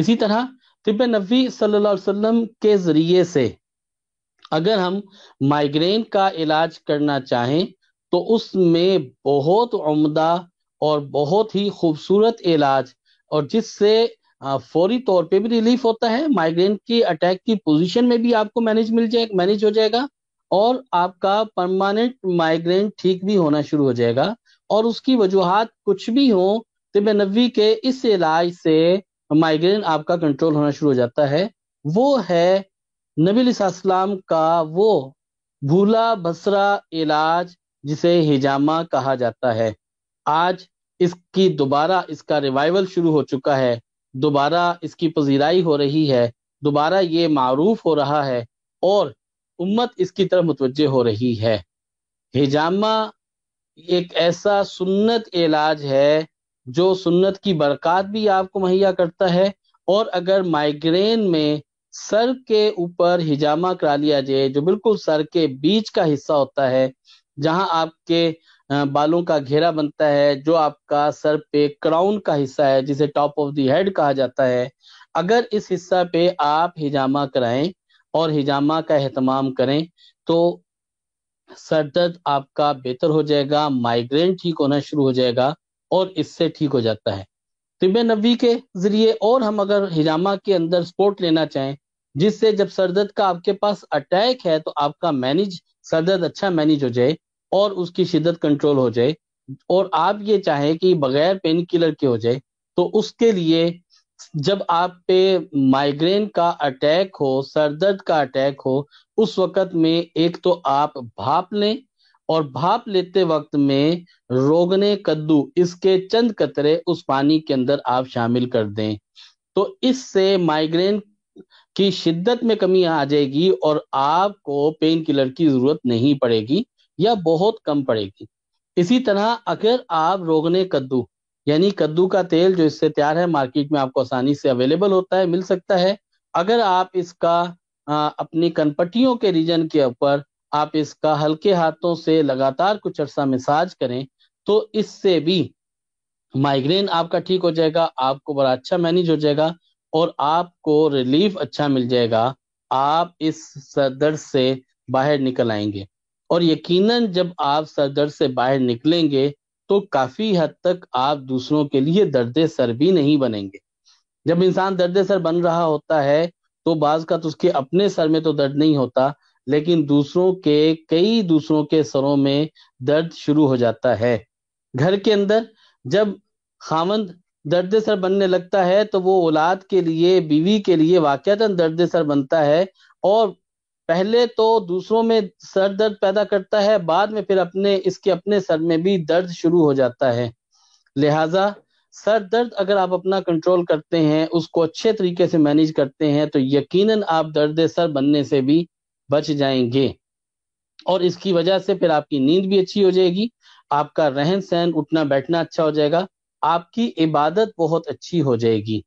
इसी तरह तिब नबी सल्लल्लाहु वसल्लम के ज़रिए से अगर हम माइग्रेन का इलाज करना चाहें तो उसमें बहुत उम्दा और बहुत ही खूबसूरत इलाज और जिससे फौरी तौर पे भी रिलीफ होता है माइग्रेन की अटैक की पोजीशन में भी आपको मैनेज मिल जाए मैनेज हो जाएगा और आपका परमानेंट माइग्रेन ठीक भी होना शुरू हो जाएगा और उसकी वजूहत कुछ भी हो तिब नबी के इस इलाज से माइग्रेन आपका कंट्रोल होना शुरू हो जाता है वो है नबी नबीलाम का वो भूला बसरा इलाज जिसे हिजामा कहा जाता है आज इसकी दोबारा इसका रिवाइवल शुरू हो चुका है दोबारा इसकी पजीराई हो रही है दोबारा ये मरूफ हो रहा है और उम्मत इसकी तरफ मुतवजह हो रही है हिजामा एक ऐसा सुन्नत इलाज है जो सुन्नत की बरकत भी आपको मुहैया करता है और अगर माइग्रेन में सर के ऊपर हिजामा करा लिया जाए जो बिल्कुल सर के बीच का हिस्सा होता है जहां आपके बालों का घेरा बनता है जो आपका सर पे क्राउन का हिस्सा है जिसे टॉप ऑफ द हेड कहा जाता है अगर इस हिस्सा पे आप हिजामा कराएं और हिजामा का अहतमाम करें तो सर दर्द आपका बेहतर हो जाएगा माइग्रेन ठीक होना शुरू हो जाएगा और इससे ठीक हो जाता है तिब नबी के जरिए और हम अगर हिजामा के अंदर स्पोर्ट लेना चाहें जिससे जब सरदर्द का आपके पास अटैक है तो आपका मैनेज सरदर्द अच्छा मैनेज हो जाए और उसकी शिद्दत कंट्रोल हो जाए और आप ये चाहें कि बगैर पेन किलर के हो जाए तो उसके लिए जब आप पे माइग्रेन का अटैक हो सरदर्द का अटैक हो उस वक्त में एक तो आप भाप लें और भाप लेते वक्त में रोगने कद्दू इसके चंद कतरे उस पानी के अंदर आप शामिल कर दें तो इससे माइग्रेन की शिद्दत में कमी आ जाएगी और आपको पेन किलर की जरूरत नहीं पड़ेगी या बहुत कम पड़ेगी इसी तरह अगर आप रोगने कद्दू यानी कद्दू का तेल जो इससे तैयार है मार्केट में आपको आसानी से अवेलेबल होता है मिल सकता है अगर आप इसका आ, अपनी कनपट्टियों के रीजन के ऊपर आप इसका हल्के हाथों से लगातार कुछ अरसा मिसाज करें तो इससे भी माइग्रेन आपका ठीक हो जाएगा आपको बड़ा अच्छा मैनेज हो जाएगा और आपको रिलीफ अच्छा मिल जाएगा आप इस सरदर्द से बाहर निकल आएंगे और यकीनन जब आप सरदर्द से बाहर निकलेंगे तो काफी हद तक आप दूसरों के लिए दर्द सर भी नहीं बनेंगे जब इंसान दर्द सर बन रहा होता है तो बाज का तो उसके अपने सर में तो दर्द नहीं होता लेकिन दूसरों के कई दूसरों के सरों में दर्द शुरू हो जाता है घर के अंदर जब खामंद दर्द सर बनने लगता है तो वो औलाद के लिए बीवी के लिए वाकता दर्द सर बनता है और पहले तो दूसरों में सर दर्द पैदा करता है बाद में फिर अपने इसके अपने सर में भी दर्द शुरू हो जाता है लिहाजा सर दर्द अगर आप अपना कंट्रोल करते हैं उसको अच्छे तरीके से मैनेज करते हैं तो यकीनन आप दर्द सर बनने से भी बच जाएंगे और इसकी वजह से फिर आपकी नींद भी अच्छी हो जाएगी आपका रहन सहन उठना बैठना अच्छा हो जाएगा आपकी इबादत बहुत अच्छी हो जाएगी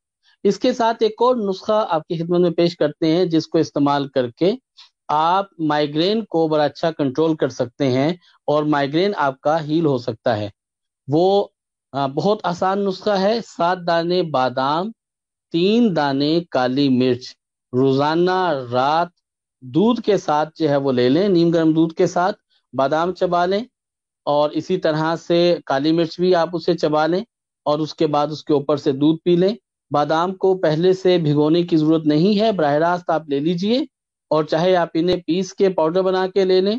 इसके साथ एक और नुस्खा आपकी खिदमत में पेश करते हैं जिसको इस्तेमाल करके आप माइग्रेन को बड़ा अच्छा कंट्रोल कर सकते हैं और माइग्रेन आपका हील हो सकता है वो बहुत आसान नुस्खा है सात दाने बादाम तीन दाने काली मिर्च रोजाना रात दूध के साथ जो है वो ले लें नीम गर्म दूध के साथ बादाम चबा लें और इसी तरह से काली मिर्च भी आप उसे चबा लें और उसके बाद उसके ऊपर से दूध पी लें बादाम को पहले से भिगोने की जरूरत नहीं है बरह रास्त आप ले लीजिए और चाहे आप इन्हें पीस के पाउडर बना के ले लें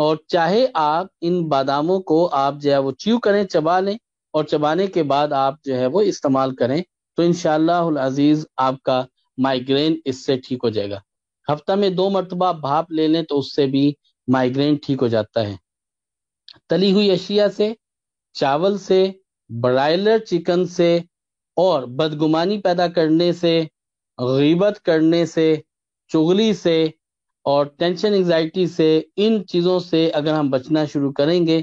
और चाहे आप इन बादामों को आप जो है वो च्यू करें चबा लें और चबाने के बाद आप जो है वो इस्तेमाल करें तो इन अजीज आपका माइग्रेन इससे ठीक हो जाएगा हफ्ता में दो मरतबा भाप ले लें तो उससे भी माइग्रेन ठीक हो जाता है तली हुई अशिया से चावल से ब्रायलर चिकन से और बदगुमानी पैदा करने से गीबत करने से चुगली से और टेंशन एंजाइटी से इन चीज़ों से अगर हम बचना शुरू करेंगे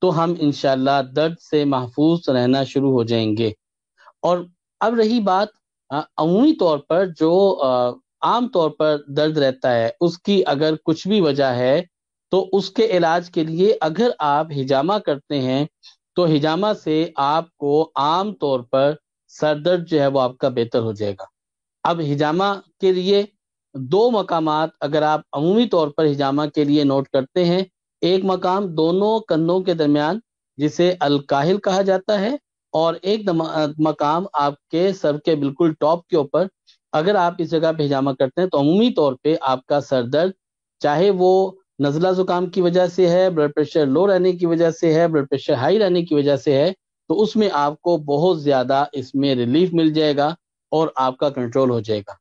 तो हम इनशाला दर्द से महफूज रहना शुरू हो जाएंगे और अब रही बात अमूमी तौर पर जो आमतौर पर दर्द रहता है उसकी अगर कुछ भी वजह है तो उसके इलाज के लिए अगर आप हिजामा करते हैं तो हिजामा से आपको आम तौर पर दर्द जो है वो आपका बेहतर हो जाएगा अब हिजामा के लिए दो मकाम अगर आप अमूमी तौर पर हिजामा के लिए नोट करते हैं एक मकाम दोनों कंधों के दरमियान जिसे अलकाहिल कहा जाता है और एक मकाम आपके सर के बिल्कुल टॉप के ऊपर अगर आप इस जगह पे हिजामा करते हैं तो अमूमी तौर पे आपका सर दर्द चाहे वो नजला जुकाम की वजह से है ब्लड प्रेशर लो रहने की वजह से है ब्लड प्रेशर हाई रहने की वजह से है तो उसमें आपको बहुत ज्यादा इसमें रिलीफ मिल जाएगा और आपका कंट्रोल हो जाएगा